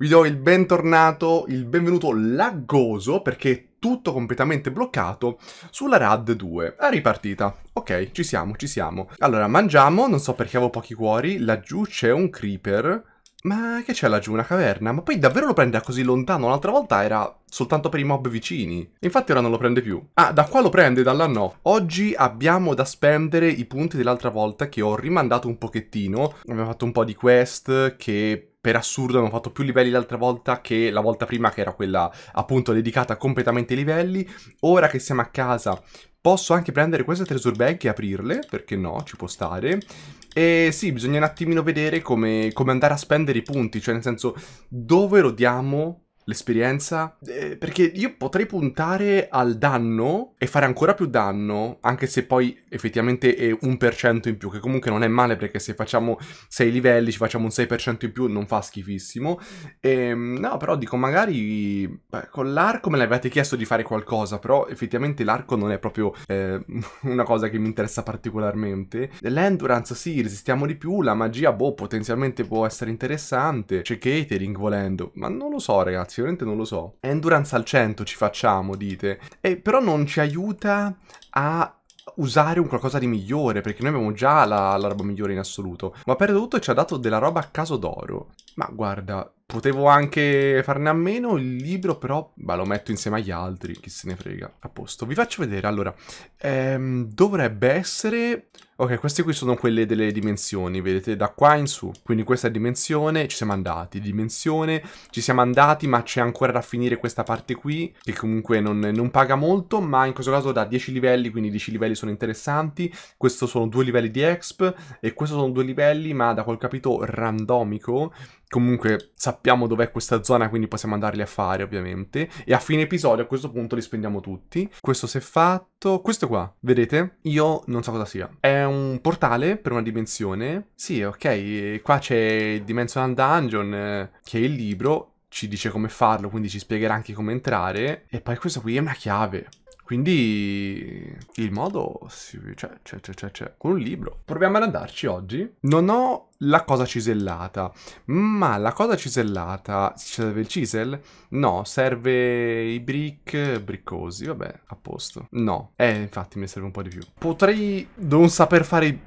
Vi do il bentornato, il benvenuto laggoso, perché tutto completamente bloccato, sulla RAD 2. È ripartita. Ok, ci siamo, ci siamo. Allora, mangiamo, non so perché avevo pochi cuori, laggiù c'è un creeper... Ma che c'è laggiù? Una caverna? Ma poi davvero lo prende da così lontano? L'altra volta era soltanto per i mob vicini. Infatti ora non lo prende più. Ah, da qua lo prende, da là no. Oggi abbiamo da spendere i punti dell'altra volta che ho rimandato un pochettino. Abbiamo fatto un po' di quest che per assurdo abbiamo fatto più livelli l'altra volta che la volta prima che era quella appunto dedicata completamente ai livelli. Ora che siamo a casa posso anche prendere queste treasure bag e aprirle, perché no, ci può stare. E sì, bisogna un attimino vedere come, come andare a spendere i punti, cioè nel senso dove lo diamo l'esperienza. Eh, perché io potrei puntare al danno e fare ancora più danno, anche se poi effettivamente è un per cento in più, che comunque non è male perché se facciamo sei livelli, ci facciamo un 6% in più, non fa schifissimo. E, ehm, no, però dico, magari beh, con l'arco me l'avete chiesto di fare qualcosa, però effettivamente l'arco non è proprio eh, una cosa che mi interessa particolarmente. L'endurance sì, resistiamo di più, la magia, boh, potenzialmente può essere interessante, c'è catering volendo, ma non lo so ragazzi sicuramente non lo so. Endurance al 100 ci facciamo, dite. E eh, però non ci aiuta a usare un qualcosa di migliore, perché noi abbiamo già la, la roba migliore in assoluto. Ma per tutto ci ha dato della roba a caso d'oro. Ma guarda, potevo anche farne a meno il libro, però bah, lo metto insieme agli altri, chi se ne frega. A posto, vi faccio vedere. Allora, ehm, dovrebbe essere Ok, queste qui sono quelle delle dimensioni, vedete, da qua in su. Quindi questa dimensione, ci siamo andati, dimensione, ci siamo andati, ma c'è ancora da finire questa parte qui, che comunque non, non, paga molto, ma in questo caso da 10 livelli, quindi 10 livelli sono interessanti. Questo sono due livelli di exp, e questo sono due livelli, ma da quel capito randomico, comunque sappiamo dov'è questa zona, quindi possiamo andarli a fare, ovviamente. E a fine episodio, a questo punto, li spendiamo tutti. Questo si è fatto. Questo qua, vedete? Io non so cosa sia. È un portale per una dimensione. Sì, ok, qua c'è il Dimensional Dungeon, eh, che è il libro, ci dice come farlo, quindi ci spiegherà anche come entrare. E poi questa qui è una chiave. Quindi il modo si, c'è, cioè, c'è, cioè, c'è, cioè, c'è, con un libro. Proviamo ad andarci oggi. Non ho la cosa cisellata, ma la cosa cisellata, serve il chisel? No, serve i brick, briccosi, vabbè, a posto. No, eh, infatti mi serve un po' di più. Potrei non saper fare i...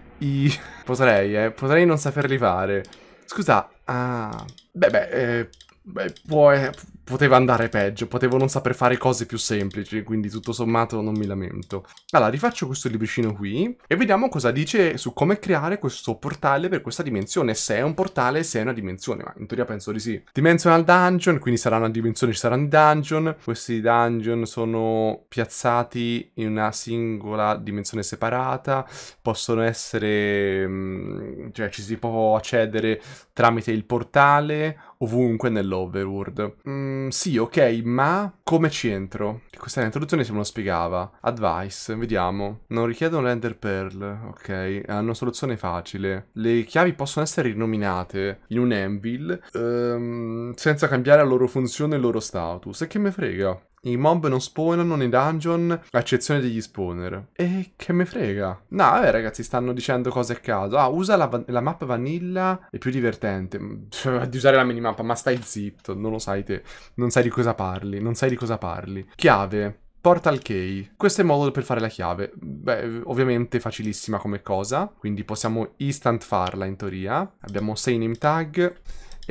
i... potrei, eh, potrei non saperli fare. Scusa, ah... Beh, beh, eh, beh può... Eh, poteva andare peggio, potevo non saper fare cose più semplici, quindi tutto sommato non mi lamento. Allora, rifaccio questo libricino qui e vediamo cosa dice su come creare questo portale per questa dimensione, se è un portale, se è una dimensione, ma in teoria penso di sì. Dimensional Dungeon, quindi sarà una dimensione, ci saranno i dungeon, questi dungeon sono piazzati in una singola dimensione separata, possono essere, mm, cioè ci si può accedere tramite il portale ovunque nell'overworld. Mm Ehm, sì, ok, ma come centro? Questa è l'introduzione, se me lo spiegava. Advice, vediamo. Non richiedono render pearl, ok. Hanno soluzione facile. Le chiavi possono essere rinominate in un anvil ehm, senza cambiare la loro funzione e il loro status. E che me frega? I mob non spawnano nei dungeon, a eccezione degli spawner. E che me frega? No, vabbè ragazzi, stanno dicendo cose a caso. Ah, usa la, la mappa vanilla, è più divertente. Mm, cioè, di usare la minimappa, ma stai zitto, non lo sai te. Non sai di cosa parli, non sai di cosa parli. Chiave. Portal key. Questo è il modo per fare la chiave. Beh, ovviamente facilissima come cosa, quindi possiamo instant farla in teoria. Abbiamo 6 name tag.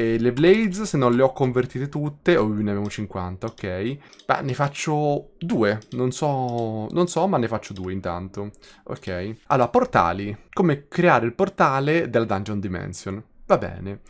E le blades, se non le ho convertite tutte, oh, ne abbiamo 50, ok. Beh, ne faccio due, non so, non so, ma ne faccio due intanto. Ok. Allora, portali. Come creare il portale della Dungeon Dimension. Va bene.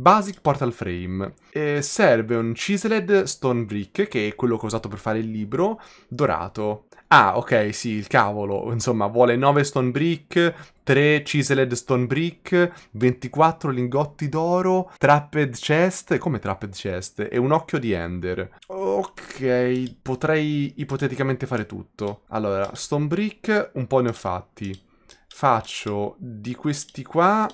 Basic Portal Frame. E serve un Chiseled Stone Brick, che è quello che ho usato per fare il libro, dorato. Ah, ok, sì, il cavolo. Insomma, vuole 9 Stone Brick, 3 Chiseled Stone Brick, 24 lingotti d'oro, Trapped Chest, come Trapped Chest? E un occhio di Ender. Ok, potrei ipoteticamente fare tutto. Allora, Stone Brick un po' ne ho fatti. Faccio di questi qua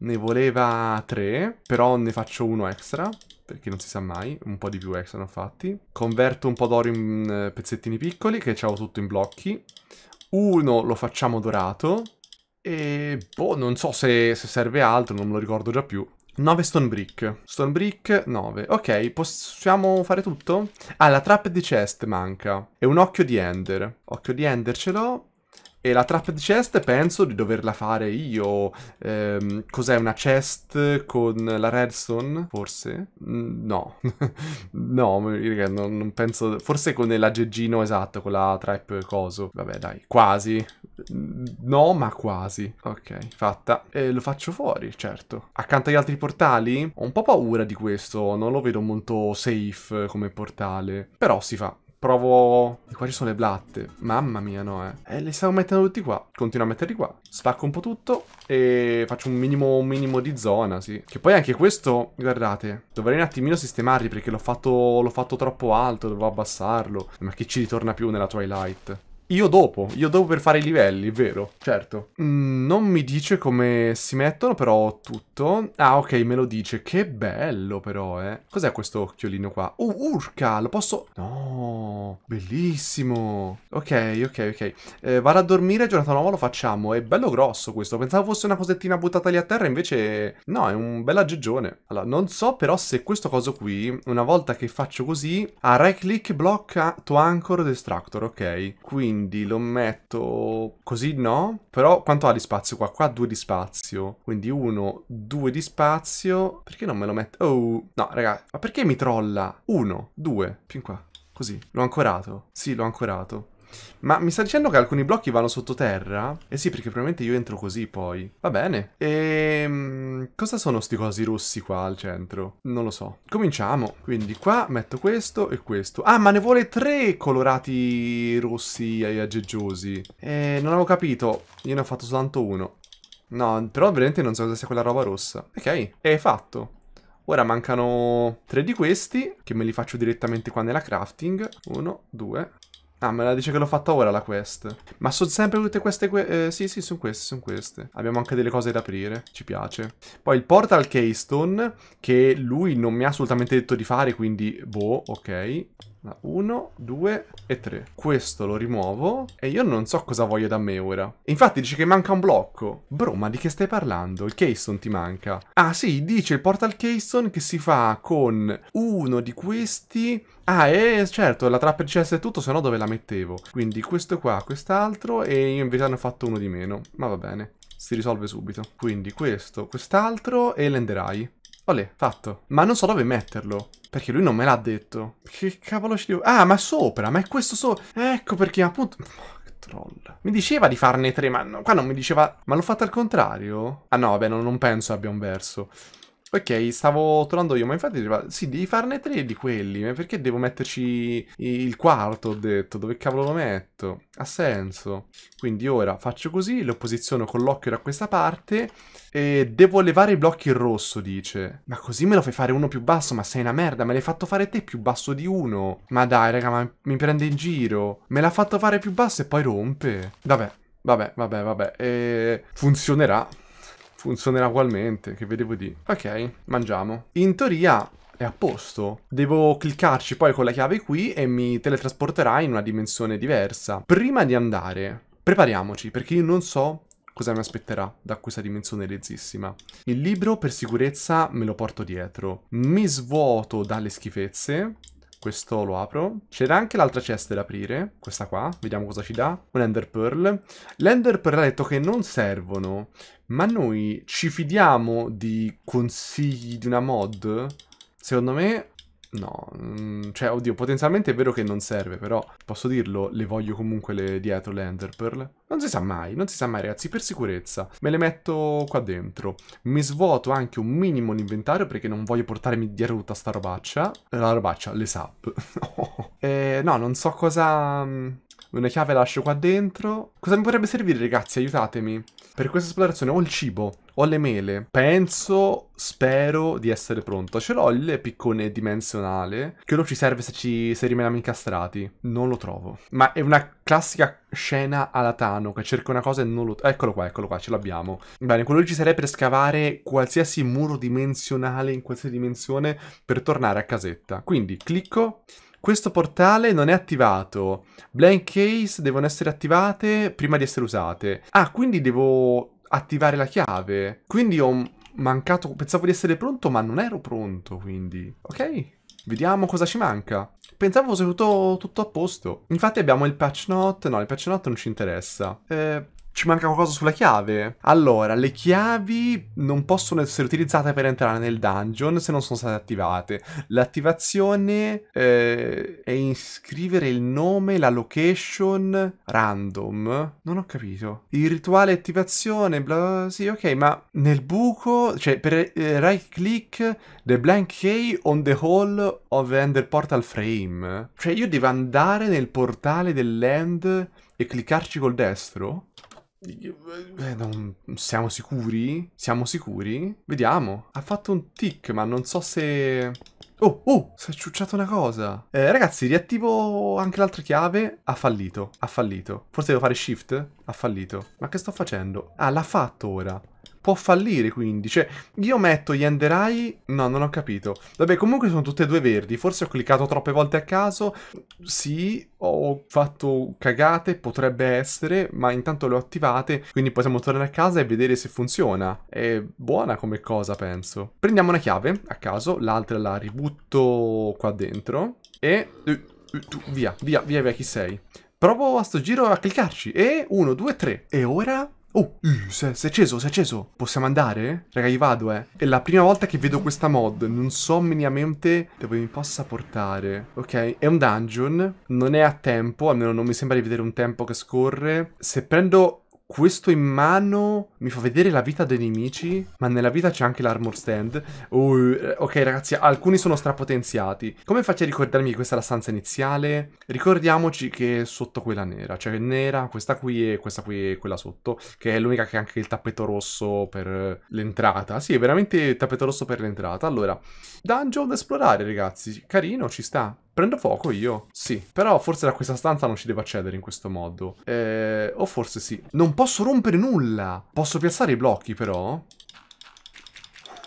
ne voleva tre, però ne faccio uno extra, perché non si sa mai, un po' di più extra ne ho fatti. Converto un po' d'oro in eh, pezzettini piccoli, che c'avevo tutto in blocchi. Uno lo facciamo dorato, e boh, non so se, se serve altro, non me lo ricordo già più. 9 stone brick. Stone brick 9. Ok, possiamo fare tutto? Ah, la trap di chest manca. E un occhio di ender. Occhio di ender ce l'ho. E la trap chest penso di doverla fare io. Ehm, cos'è una chest con la redstone? Forse? Mm, no. no, non, non, penso... Forse con l'aggeggino esatto, con la trap coso. Vabbè, dai, quasi. Mm, no, ma quasi. Ok, fatta. E lo faccio fuori, certo. Accanto agli altri portali? Ho un po' paura di questo, non lo vedo molto safe come portale. Però si fa provo... E qua ci sono le blatte. Mamma mia, no, eh. E eh, le stiamo mettendo tutti qua. Continuo a metterli qua. Spacco un po' tutto e faccio un minimo, un minimo di zona, sì. Che poi anche questo, guardate, dovrei un attimino sistemarli perché l'ho fatto, fatto, troppo alto, dovevo abbassarlo. Ma che ci ritorna più nella Twilight? Io dopo, io dopo per fare i livelli, vero, certo. Mm, non mi dice come si mettono, però ho tutto. Ah, ok, me lo dice. Che bello, però, eh. Cos'è questo occhiolino qua? Oh, urca, lo posso... No, bellissimo. Ok, ok, ok. Eh, vado a dormire, giornata nuova lo facciamo. È bello grosso questo. Pensavo fosse una cosettina buttata lì a terra, invece... No, è un bel aggeggione. Allora, non so però se questo coso qui, una volta che faccio così... Ah, right click blocca to anchor destructor, ok. Quindi quindi lo metto così no, però quanto ha di spazio qua? Qua due di spazio, quindi uno, due di spazio, perché non me lo metto? Oh, no raga, ma perché mi trolla? Uno, due, più in qua, così, l'ho ancorato, sì l'ho ancorato. Ma mi sta dicendo che alcuni blocchi vanno sottoterra? Eh sì, perché probabilmente io entro così poi. Va bene. E... Ehm, cosa sono sti cosi rossi qua al centro? Non lo so. Cominciamo. Quindi qua metto questo e questo. Ah, ma ne vuole tre colorati rossi e aggeggiosi. Eh, non avevo capito. Io ne ho fatto soltanto uno. No, però veramente non so cosa sia quella roba rossa. Ok, è fatto. Ora mancano tre di questi, che me li faccio direttamente qua nella crafting. Uno, due, Ah, me la dice che l'ho fatta ora la quest. Ma sono sempre tutte queste... Que eh, sì, sì, sono queste, sono queste. Abbiamo anche delle cose da aprire, ci piace. Poi il portal keystone, che lui non mi ha assolutamente detto di fare, quindi... Boh, ok. 1, 2 e 3. Questo lo rimuovo e io non so cosa voglio da me ora. Infatti dice che manca un blocco. Bro, ma di che stai parlando? Il Keystone ti manca. Ah sì, dice il Portal Keystone che si fa con uno di questi... Ah, e certo, la trapper CS è tutto, se no dove la mettevo? Quindi questo qua, quest'altro e io invece ne ho fatto uno di meno. Ma va bene, si risolve subito. Quindi questo, quest'altro e l'enderai. Olè, fatto. Ma non so dove metterlo. Perché lui non me l'ha detto. Che cavolo ci devo... Ah, ma sopra, ma è questo sopra. Ecco perché appunto... che troll. Mi diceva di farne tre, ma no, qua non mi diceva... Ma l'ho fatto al contrario? Ah no, vabbè, non, non penso abbia un verso. Ok, stavo trovando io, ma infatti sì, devi farne tre di quelli, ma perché devo metterci il quarto, ho detto, dove cavolo lo metto? Ha senso. Quindi ora faccio così, lo posiziono con l'occhio da questa parte e devo levare i blocchi in rosso, dice. Ma così me lo fai fare uno più basso, ma sei una merda, me l'hai fatto fare te più basso di uno. Ma dai, raga, ma mi prende in giro. Me l'ha fatto fare più basso e poi rompe. Vabbè, vabbè, vabbè, vabbè, e funzionerà funzionerà ugualmente, che vedevo di... Ok, mangiamo. In teoria è a posto. Devo cliccarci poi con la chiave qui e mi teletrasporterà in una dimensione diversa. Prima di andare, prepariamoci, perché io non so cosa mi aspetterà da questa dimensione lezzissima. Il libro per sicurezza me lo porto dietro. Mi svuoto dalle schifezze questo lo apro. C'era anche l'altra chest da aprire, questa qua, vediamo cosa ci dà. Un Ender Pearl. L'Ender Pearl ha detto che non servono, ma noi ci fidiamo di consigli di una mod? Secondo me No, mm, cioè, oddio, potenzialmente è vero che non serve, però posso dirlo, le voglio comunque le dietro le enderpearl. Non si sa mai, non si sa mai, ragazzi, per sicurezza. Me le metto qua dentro. Mi svuoto anche un minimo l'inventario perché non voglio portarmi dietro tutta sta robaccia. La robaccia, le sap. eh, no, non so cosa... Mm, una chiave lascio qua dentro. Cosa mi potrebbe servire, ragazzi? Aiutatemi. Per questa esplorazione ho il cibo, ho le mele. Penso, spero di essere pronto. Ce l'ho il piccone dimensionale, che ora ci serve se, ci, se rimaniamo incastrati. Non lo trovo. Ma è una classica scena alla Tano, che cerca una cosa e non lo... Eccolo qua, eccolo qua, ce l'abbiamo. Bene, quello ci sarebbe per scavare qualsiasi muro dimensionale in qualsiasi dimensione per tornare a casetta. Quindi, clicco questo portale non è attivato. Blank case devono essere attivate prima di essere usate. Ah, quindi devo attivare la chiave. Quindi ho mancato... Pensavo di essere pronto, ma non ero pronto, quindi... Ok, vediamo cosa ci manca. Pensavo fosse tutto, tutto a posto. Infatti abbiamo il patch note. No, il patch note non ci interessa. Eh, ci manca qualcosa sulla chiave. Allora, le chiavi non possono essere utilizzate per entrare nel dungeon se non sono state attivate. L'attivazione eh, è iscrivere il nome, la location random. Non ho capito. Il rituale attivazione, bla, sì, ok, ma nel buco, cioè per eh, right click the blank key on the hole of Ender Portal Frame. Cioè io devo andare nel portale dell'end e cliccarci col destro? Eh, non siamo sicuri? Siamo sicuri? Vediamo. Ha fatto un tic, ma non so se... Oh, oh, si è ciucciato una cosa. Eh, ragazzi, riattivo anche l'altra chiave. Ha fallito, ha fallito. Forse devo fare shift? Ha fallito. Ma che sto facendo? Ah, l'ha fatto ora può fallire quindi. Cioè, io metto gli enderai... No, non ho capito. Vabbè, comunque sono tutte e due verdi. Forse ho cliccato troppe volte a caso. Sì, ho fatto cagate, potrebbe essere, ma intanto le ho attivate, quindi possiamo tornare a casa e vedere se funziona. È buona come cosa, penso. Prendiamo una chiave, a caso, l'altra la ributto qua dentro e... Eh, eh, via, via, via, via, chi sei? Provo a sto giro a cliccarci e 1, 2, 3 E ora Oh, uh, si è acceso, si è acceso. Possiamo andare? Raga, io vado, eh. È la prima volta che vedo questa mod. Non so minimamente dove mi possa portare. Ok, è un dungeon. Non è a tempo, almeno non mi sembra di vedere un tempo che scorre. Se prendo questo in mano mi fa vedere la vita dei nemici, ma nella vita c'è anche l'armor stand. Uh, ok ragazzi, alcuni sono strapotenziati. Come faccio a ricordarmi che questa è la stanza iniziale? Ricordiamoci che è sotto quella nera, cioè nera, questa qui e questa qui e quella sotto, che è l'unica che ha anche il tappeto rosso per l'entrata. Sì, è veramente il tappeto rosso per l'entrata. Allora, dungeon da esplorare ragazzi, carino, ci sta. Prendo fuoco io? Sì. Però forse da questa stanza non ci devo accedere in questo modo. Eh, o forse sì. Non posso rompere nulla. Posso piazzare i blocchi però?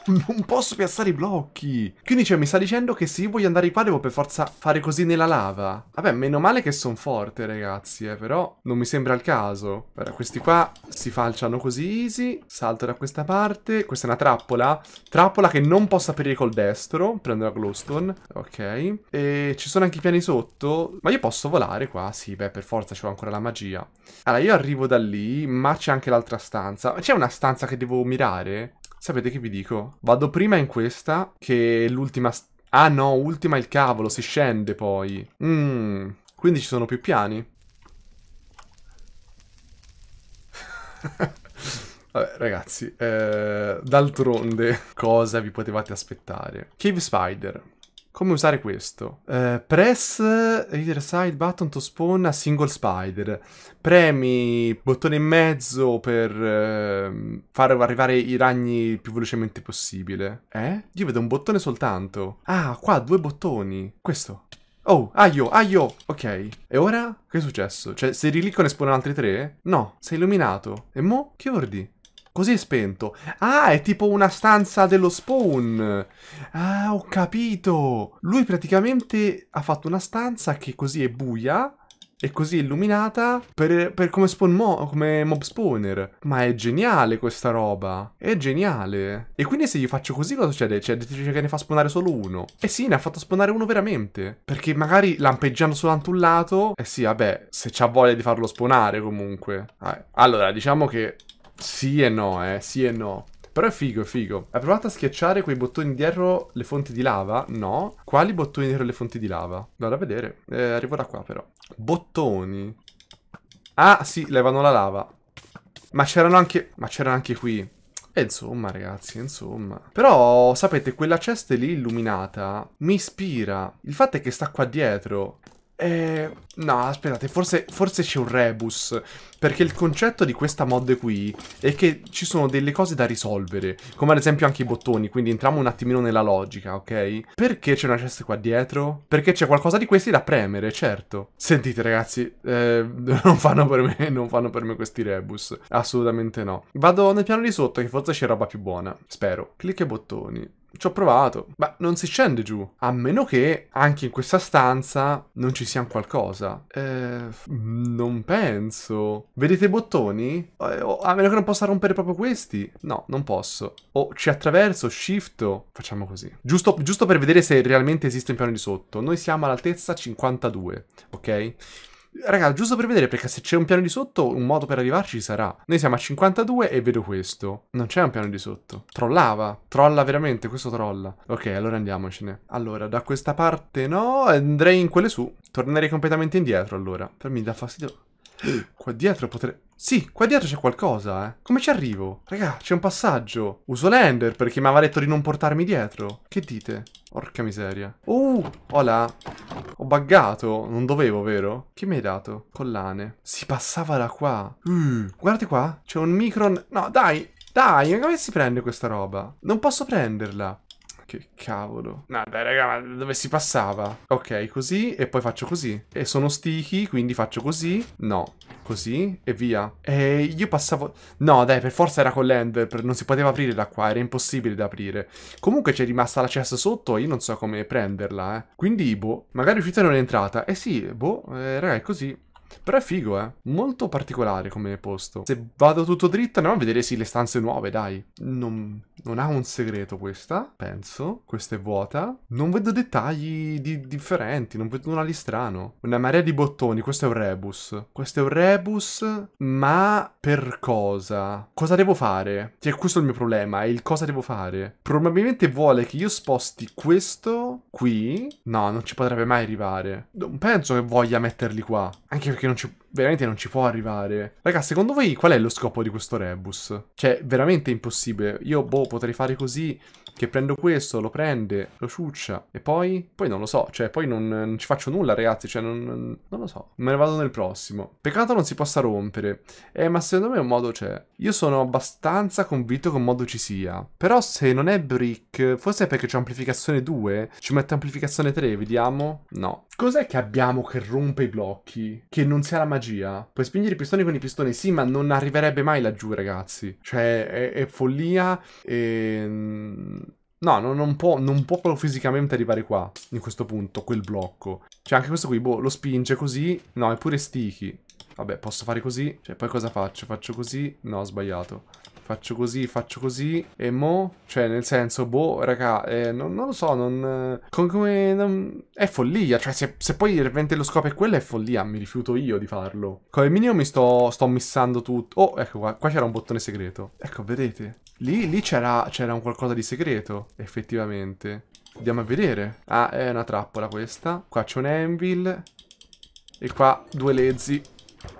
Non posso piazzare i blocchi. Quindi cioè mi sta dicendo che se io voglio andare qua devo per forza fare così nella lava. Vabbè, meno male che sono forte ragazzi, eh, però non mi sembra il caso. Guarda, questi qua si falciano così easy. Salto da questa parte. Questa è una trappola. Trappola che non posso aprire col destro. Prendo la glowstone. Ok. E ci sono anche i piani sotto. Ma io posso volare qua? Sì, beh, per forza c'ho ancora la magia. Allora, io arrivo da lì, ma c'è anche l'altra stanza. C'è una stanza che devo mirare? Sapete che vi dico? Vado prima in questa che l'ultima... Ah no, ultima il cavolo, si scende poi. Mmm, quindi ci sono più piani. Vabbè, ragazzi, eh, d'altronde cosa vi potevate aspettare? Cave Spider. Come usare questo? Eh, press either side button to spawn a single spider. Premi bottone in mezzo per eh, far arrivare i ragni più velocemente possibile. Eh? Io vedo un bottone soltanto. Ah, qua due bottoni. Questo. Oh, aio, aio! Ok. E ora? Che è successo? Cioè, se rilicco e spawnano altri tre? No, sei illuminato. E mo? Che ordi? Così è spento. Ah, è tipo una stanza dello spawn. Ah, ho capito. Lui praticamente ha fatto una stanza che così è buia e così illuminata per, per come, spawn mo come mob spawner. Ma è geniale questa roba. È geniale. E quindi se gli faccio così cosa succede? Cioè, dice che ne fa spawnare solo uno. eh sì, ne ha fatto spawnare uno veramente. Perché magari lampeggiando soltanto un lato... Eh sì, vabbè, se c'ha voglia di farlo spawnare comunque. Ah, allora, diciamo che sì e no, eh, sì e no. Però è figo, è figo. Hai provato a schiacciare quei bottoni dietro le fonti di lava? No. Quali bottoni dietro le fonti di lava? Vado a vedere. Eh, arrivo da qua però. Bottoni. Ah, sì, levano la lava. Ma c'erano anche... Ma c'erano anche qui. E insomma, ragazzi, insomma. Però, sapete, quella cesta lì illuminata mi ispira. Il fatto è che sta qua dietro. Eh, no, aspettate, forse, forse c'è un rebus. Perché il concetto di questa mod qui è che ci sono delle cose da risolvere. Come ad esempio anche i bottoni, quindi entriamo un attimino nella logica, ok? Perché c'è una cesta qua dietro? Perché c'è qualcosa di questi da premere, certo. Sentite ragazzi, eh, non, fanno me, non fanno per me, questi rebus. Assolutamente no. Vado nel piano di sotto che forse c'è roba più buona, spero. Clicca i bottoni. Ci ho provato. Ma non si scende giù. A meno che anche in questa stanza non ci sia qualcosa. Eh, non penso. Vedete i bottoni? Eh, oh, a meno che non possa rompere proprio questi. No, non posso. O oh, ci attraverso, shift. Facciamo così. Giusto, giusto per vedere se realmente esiste un piano di sotto. Noi siamo all'altezza 52, ok? Raga, giusto per vedere, perché se c'è un piano di sotto, un modo per arrivarci sarà. Noi siamo a 52 e vedo questo. Non c'è un piano di sotto. Trollava. Trolla veramente, questo trolla. Ok, allora andiamocene. Allora, da questa parte no, andrei in quelle su. Tornerei completamente indietro, allora. Per me dà fastidio. Qua dietro potrei... Sì, qua dietro c'è qualcosa, eh. Come ci arrivo? Raga, c'è un passaggio. Uso l'ender perché mi aveva detto di non portarmi dietro. Che dite? Porca miseria. Uh, hola. Ho buggato. Non dovevo, vero? Che mi hai dato? Collane. Si passava da qua. Mm, guardate qua. C'è un micron... No, dai. Dai, ma come si prende questa roba? Non posso prenderla. Che cavolo. No, dai, raga, ma dove si passava? Ok, così, e poi faccio così. E sono stichi, quindi faccio così. No, così, e via. E io passavo... No, dai, per forza era con l'ender, non si poteva aprire da qua, era impossibile da aprire. Comunque c'è rimasta la cesta sotto, io non so come prenderla, eh. Quindi, boh, magari uscita non è entrata. Eh sì, boh, eh, raga, è così. Però è figo, eh. Molto particolare come posto. Se vado tutto dritto andiamo a vedere sì le stanze nuove, dai. Non, non ha un segreto questa, penso. Questa è vuota. Non vedo dettagli di, differenti, non vedo nulla di strano. Una marea di bottoni, questo è un rebus. Questo è un rebus, ma per cosa? Cosa devo fare? Cioè, questo è il mio problema, è il cosa devo fare. Probabilmente vuole che io sposti questo qui. No, non ci potrebbe mai arrivare. Non penso che voglia metterli qua. Anche perché don't. veramente non ci può arrivare. Ragazzi, secondo voi qual è lo scopo di questo rebus? Cioè, veramente impossibile. Io, boh, potrei fare così che prendo questo, lo prende, lo ciuccia e poi... Poi non lo so, cioè, poi non, non ci faccio nulla, ragazzi, cioè, non, non, lo so. Me ne vado nel prossimo. Peccato non si possa rompere. Eh, ma secondo me un modo c'è. Cioè, io sono abbastanza convinto che un modo ci sia. Però se non è brick, forse è perché c'è amplificazione 2? Ci mette amplificazione 3, vediamo? No. Cos'è che abbiamo che rompe i blocchi? Che non sia la magia? magia. Puoi spingere i pistoni con i pistoni, sì, ma non arriverebbe mai laggiù, ragazzi. Cioè, è, è follia e... Mm, no, non, non, può, non può proprio fisicamente arrivare qua, in questo punto, quel blocco. Cioè, anche questo qui, boh, lo spinge così. No, è pure sticky. Vabbè, posso fare così? Cioè, poi cosa faccio? Faccio così? No, ho sbagliato. Faccio così, faccio così. E mo? Cioè, nel senso, boh, raga, eh, non, non, lo so, non... Eh, Con, come... Non, è follia. Cioè, se, se poi di repente lo scopo è quello, è follia. Mi rifiuto io di farlo. Come minimo mi sto, sto missando tutto. Oh, ecco qua. Qua c'era un bottone segreto. Ecco, vedete? Lì, lì c'era un qualcosa di segreto, effettivamente. Andiamo a vedere. Ah, è una trappola questa. Qua c'è un anvil. E qua due lezzi.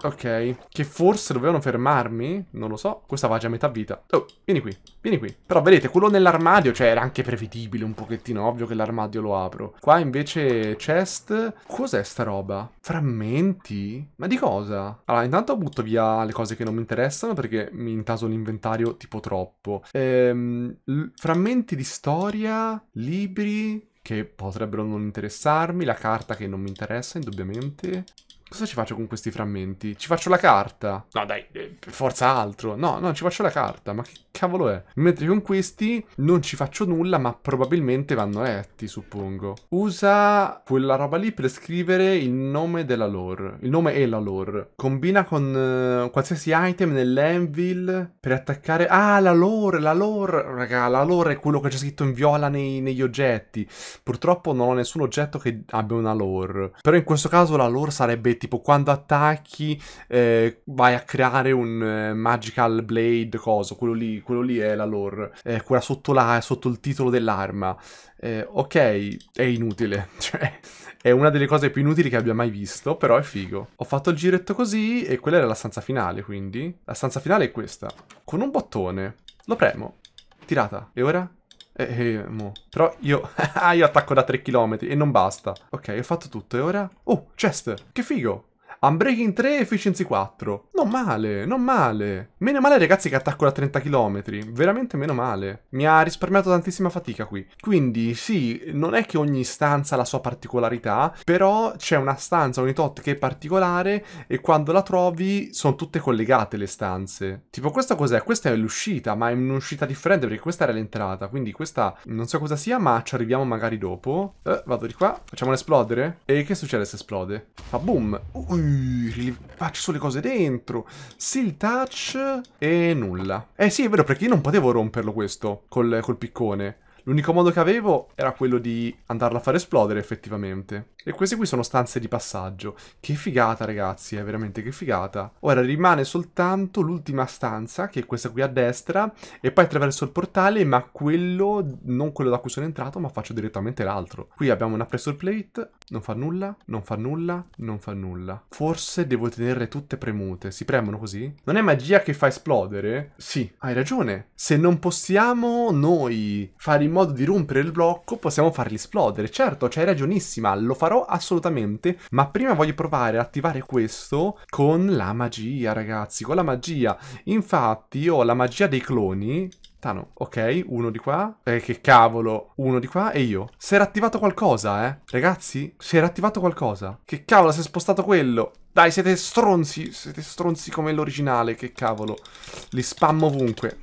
Ok, che forse dovevano fermarmi? Non lo so, questa va già a metà vita. Oh, vieni qui, vieni qui. Però vedete, quello nell'armadio, cioè era anche prevedibile un pochettino, ovvio che l'armadio lo apro. Qua invece chest... Cos'è sta roba? Frammenti? Ma di cosa? Allora, intanto butto via le cose che non mi interessano perché mi intaso l'inventario tipo troppo. Ehm, frammenti di storia, libri, che potrebbero non interessarmi, la carta che non mi interessa indubbiamente, Cosa ci faccio con questi frammenti? Ci faccio la carta? No dai, eh, forza altro. No, no, ci faccio la carta, ma che cavolo è? Mentre con questi non ci faccio nulla, ma probabilmente vanno letti, suppongo. Usa quella roba lì per scrivere il nome della lore. Il nome è la lore. Combina con eh, qualsiasi item nell'anvil per attaccare... Ah, la lore, la lore, raga, la lore è quello che c'è scritto in viola nei, negli oggetti. Purtroppo non ho nessun oggetto che abbia una lore. Però in questo caso la lore sarebbe tipo quando attacchi eh, vai a creare un eh, Magical Blade, cosa, quello lì, quello lì è la lore, eh, quella sotto, la, sotto il titolo dell'arma. Eh, ok, è inutile, cioè è una delle cose più inutili che abbia mai visto, però è figo. Ho fatto il giretto così e quella era la stanza finale, quindi. La stanza finale è questa. Con un bottone. Lo premo. Tirata. E ora? Eh, eh, mo. Però io... ah, io attacco da 3 km e non basta. Ok, ho fatto tutto e ora... Oh, chest! Che figo! Unbreaking 3, efficiency 4. Non male, non male. Meno male ragazzi che attacco da 30 km, veramente meno male. Mi ha risparmiato tantissima fatica qui. Quindi sì, non è che ogni stanza ha la sua particolarità, però c'è una stanza, ogni tot che è particolare e quando la trovi sono tutte collegate le stanze. Tipo questa cos'è? Questa è l'uscita, ma è un'uscita differente perché questa era l'entrata, quindi questa non so cosa sia, ma ci arriviamo magari dopo. Eh, vado di qua, facciamola esplodere. E che succede se esplode? Fa boom. Ui faccio solo le cose dentro. Seal touch e nulla. Eh sì, è vero, perché io non potevo romperlo questo col, col piccone. L'unico modo che avevo era quello di andarla a far esplodere effettivamente. E queste qui sono stanze di passaggio. Che figata ragazzi, è eh, veramente che figata. Ora rimane soltanto l'ultima stanza, che è questa qui a destra, e poi attraverso il portale, ma quello, non quello da cui sono entrato, ma faccio direttamente l'altro. Qui abbiamo una pressure plate, non fa nulla, non fa nulla, non fa nulla. Forse devo tenerle tutte premute, si premono così? Non è magia che fa esplodere? Sì, hai ragione. Se non possiamo noi fare in modo di rompere il blocco possiamo farli esplodere. Certo, c'hai ragionissima, lo farò assolutamente, ma prima voglio provare ad attivare questo con la magia, ragazzi, con la magia. Infatti ho la magia dei cloni, Tano, ok, uno di qua. Eh, che cavolo. Uno di qua e io. Si era attivato qualcosa, eh. Ragazzi, si era attivato qualcosa. Che cavolo, si è spostato quello. Dai, siete stronzi. Siete stronzi come l'originale, che cavolo. Li spammo ovunque.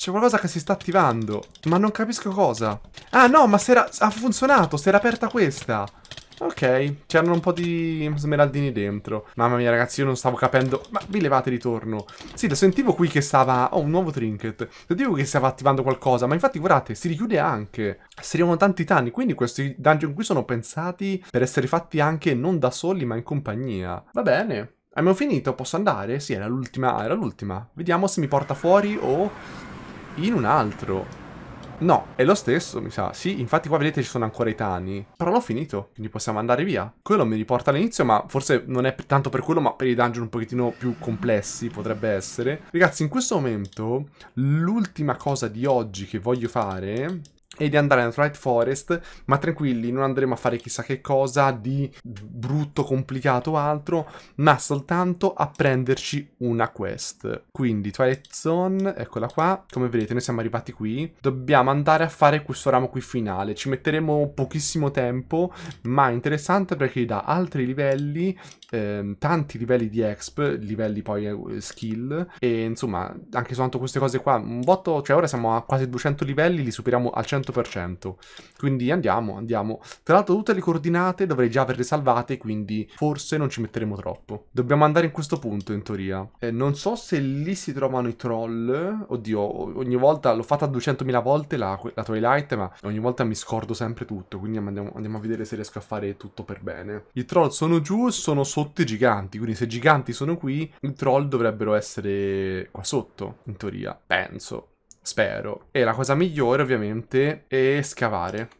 C'è qualcosa che si sta attivando. Ma non capisco cosa. Ah, no, ma se era... ha funzionato. Si era aperta questa. Ok, c'erano un po' di smeraldini dentro. Mamma mia, ragazzi, io non stavo capendo. Ma vi levate ritorno. Sì, lo sentivo qui che stava... Oh, un nuovo trinket. Sentivo che stava attivando qualcosa, ma infatti, guardate, si richiude anche. Si rimontano tanti danni, quindi questi dungeon qui sono pensati per essere fatti anche non da soli, ma in compagnia. Va bene. Abbiamo finito, posso andare? Sì, era l'ultima, era l'ultima. Vediamo se mi porta fuori o in un altro. No, è lo stesso, mi sa. Sì, infatti qua vedete ci sono ancora i tani. Però l'ho finito, quindi possiamo andare via. Quello mi riporta all'inizio, ma forse non è tanto per quello, ma per i dungeon un pochettino più complessi potrebbe essere. Ragazzi, in questo momento l'ultima cosa di oggi che voglio fare e di andare nel Twilight Forest, ma tranquilli, non andremo a fare chissà che cosa di brutto, complicato o altro, ma soltanto a prenderci una quest. Quindi Twilight Zone, eccola qua, come vedete noi siamo arrivati qui, dobbiamo andare a fare questo ramo qui finale, ci metteremo pochissimo tempo, ma è interessante perché dà altri livelli Ehm, tanti livelli di exp, livelli poi eh, skill e insomma anche soltanto queste cose qua, un botto, cioè ora siamo a quasi 200 livelli, li superiamo al 100%, quindi andiamo, andiamo. Tra l'altro tutte le coordinate dovrei già averle salvate, quindi forse non ci metteremo troppo. Dobbiamo andare in questo punto in teoria. Eh, non so se lì si trovano i troll, oddio, ogni volta l'ho fatta 200.000 volte la, la Twilight, ma ogni volta mi scordo sempre tutto, quindi andiamo, andiamo a vedere se riesco a fare tutto per bene. I troll sono giù, sono solo sotto i giganti. Quindi se i giganti sono qui, i troll dovrebbero essere qua sotto, in teoria. Penso. Spero. E la cosa migliore, ovviamente, è scavare.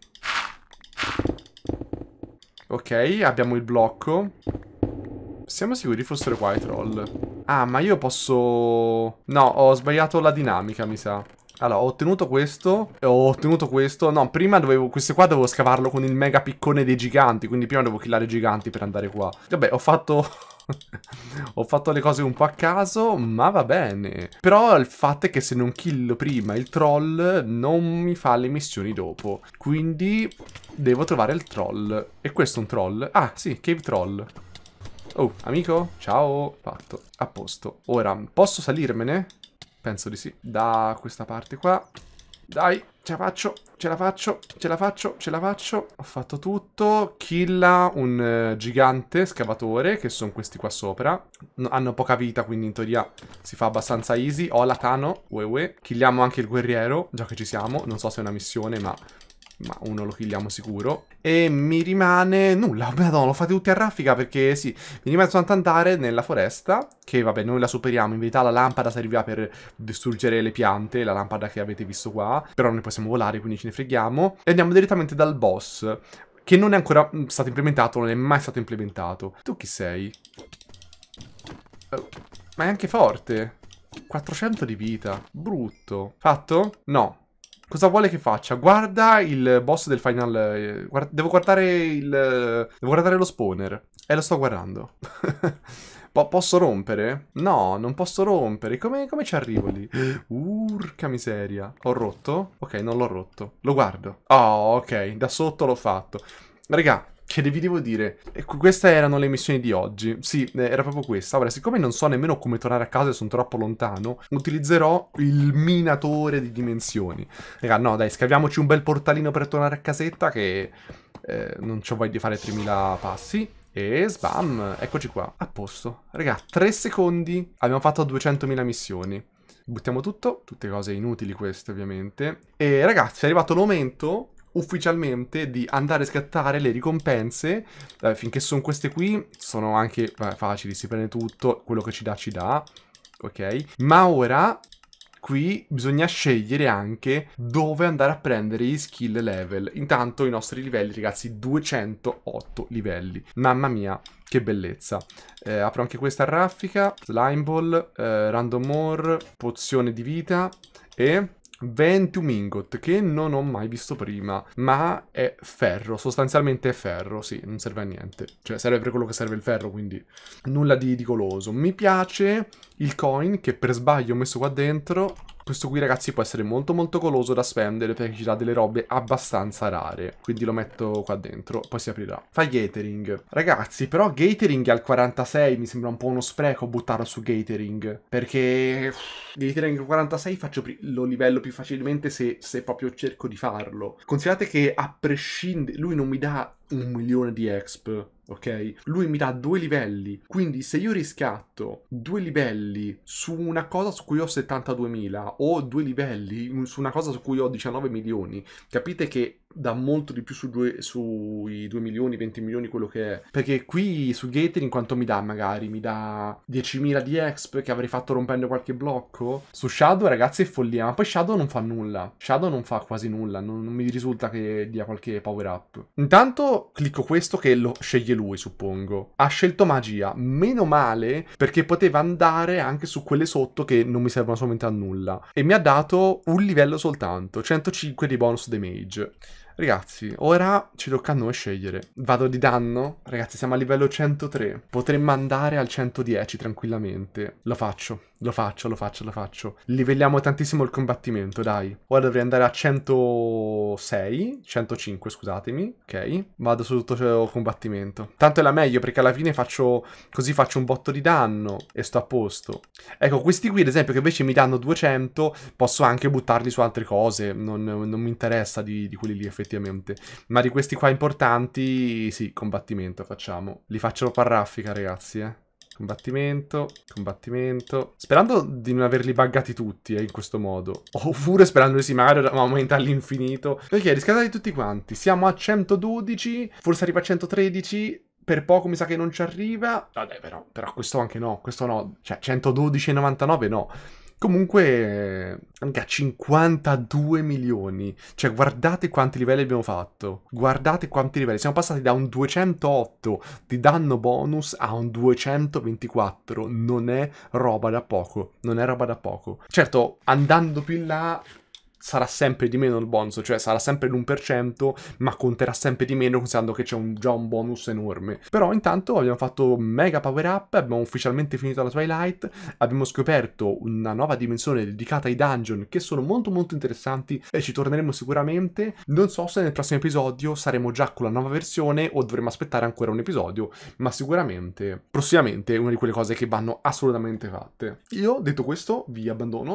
Ok, abbiamo il blocco. Siamo sicuri fossero qua i troll? Ah, ma io posso... No, ho sbagliato la dinamica, mi sa. Allora, ho ottenuto questo eh, ho ottenuto questo. No, prima dovevo... Queste qua dovevo scavarlo con il mega piccone dei giganti, quindi prima devo killare i giganti per andare qua. Vabbè, ho fatto... ho fatto le cose un po' a caso, ma va bene. Però il fatto è che se non killo prima il troll non mi fa le missioni dopo. Quindi devo trovare il troll. E questo è un troll? Ah, sì, cave troll. Oh, amico, ciao, fatto, a posto. Ora, posso salirmene? Penso di sì. Da questa parte qua. Dai, ce la faccio, ce la faccio, ce la faccio, ce la faccio. Ho fatto tutto. Killa un eh, gigante scavatore, che sono questi qua sopra. No, hanno poca vita, quindi in teoria si fa abbastanza easy. Ho la Tano, ue ue. Killiamo anche il guerriero, già che ci siamo. Non so se è una missione, ma ma uno lo killiamo sicuro. E mi rimane nulla, madonna, lo fate tutti a raffica perché sì, mi rimane soltanto andare nella foresta, che vabbè noi la superiamo, in verità la lampada serviva per distruggere le piante, la lampada che avete visto qua, però noi possiamo volare quindi ce ne freghiamo, e andiamo direttamente dal boss, che non è ancora mm, stato implementato, non è mai stato implementato. Tu chi sei? Oh, ma è anche forte. 400 di vita. Brutto. Fatto? No. Cosa vuole che faccia? Guarda il boss del final... Eh, guarda, devo guardare il... Eh, devo guardare lo spawner. E eh, lo sto guardando. Po posso rompere? No, non posso rompere. Come, come ci arrivo lì? Urca miseria. Ho rotto? Ok, non l'ho rotto. Lo guardo. Oh, ok. Da sotto l'ho fatto. Raga, che vi devo dire, queste erano le missioni di oggi. Sì, eh, era proprio questa. Ora, siccome non so nemmeno come tornare a casa e sono troppo lontano, utilizzerò il minatore di dimensioni. Raga, no, dai, scaviamoci un bel portalino per tornare a casetta che eh, non ho voglia di fare 3000 passi. E sbam, eccoci qua, a posto. Raga, 3 secondi, abbiamo fatto 200.000 missioni. Buttiamo tutto, tutte cose inutili queste ovviamente. E ragazzi è arrivato il momento ufficialmente di andare a scattare le ricompense eh, finché sono queste qui sono anche beh, facili si prende tutto quello che ci dà ci dà ok ma ora qui bisogna scegliere anche dove andare a prendere gli skill level intanto i nostri livelli ragazzi 208 livelli mamma mia che bellezza. Eh, apro anche questa raffica. Slime ball, eh, random ore pozione di vita e 21 ingot che non ho mai visto prima, ma è ferro, sostanzialmente è ferro, sì, non serve a niente, cioè serve per quello che serve il ferro, quindi nulla di, di goloso. Mi piace il coin che per sbaglio ho messo qua dentro, questo qui ragazzi può essere molto molto goloso da spendere perché ci dà delle robe abbastanza rare. Quindi lo metto qua dentro, poi si aprirà. Fa Gatering. Ragazzi, però Gatering al 46 mi sembra un po' uno spreco buttarlo su Gatering. Perché uff, Gatering 46 faccio lo livello più facilmente se, se proprio cerco di farlo. Considerate che a prescindere... Lui non mi dà un milione di exp ok? Lui mi dà due livelli, quindi se io riscatto due livelli su una cosa su cui ho 72.000 o due livelli su una cosa su cui ho 19 milioni, capite che dà molto di più su due, sui 2 milioni, 20 milioni, quello che è. Perché qui su Gathering quanto mi dà magari? Mi dà 10.000 di exp che avrei fatto rompendo qualche blocco? Su Shadow ragazzi è follia, ma poi Shadow non fa nulla. Shadow non fa quasi nulla, non, non mi risulta che dia qualche power up. Intanto clicco questo che lo sceglie lui, suppongo. Ha scelto magia, meno male perché poteva andare anche su quelle sotto che non mi servono assolutamente a nulla. E mi ha dato un livello soltanto, 105 di bonus damage. Ragazzi, ora ci tocca a noi scegliere. Vado di danno? Ragazzi, siamo a livello 103. Potremmo andare al 110 tranquillamente. Lo faccio. Lo faccio, lo faccio, lo faccio. Livelliamo tantissimo il combattimento, dai. Ora dovrei andare a 106, 105 scusatemi, ok. Vado su tutto il combattimento. Tanto è la meglio perché alla fine faccio, così faccio un botto di danno e sto a posto. Ecco, questi qui ad esempio che invece mi danno 200, posso anche buttarli su altre cose, non, non mi interessa di, di quelli lì effettivamente. Ma di questi qua importanti, sì, combattimento facciamo. Li faccio raffica, ragazzi, eh. Combattimento, combattimento. Sperando di non averli buggati tutti eh, in questo modo. Oppure sperando di sì, magari aumenta all'infinito. Ok, riscaldati tutti quanti. Siamo a 112, forse arriva a 113 per poco mi sa che non ci arriva. Vabbè, però, però questo anche no, questo no. Cioè, 112,99 no. Comunque, anche a 52 milioni. Cioè, guardate quanti livelli abbiamo fatto. Guardate quanti livelli. Siamo passati da un 208 di danno bonus a un 224. Non è roba da poco. Non è roba da poco. Certo, andando più in là, sarà sempre di meno il bonus, cioè sarà sempre l'1%, ma conterà sempre di meno considerando che c'è un, già un bonus enorme. Però intanto abbiamo fatto mega power up, abbiamo ufficialmente finito la Twilight, abbiamo scoperto una nuova dimensione dedicata ai dungeon che sono molto molto interessanti e ci torneremo sicuramente. Non so se nel prossimo episodio saremo già con la nuova versione o dovremo aspettare ancora un episodio, ma sicuramente prossimamente è una di quelle cose che vanno assolutamente fatte. Io detto questo vi abbandono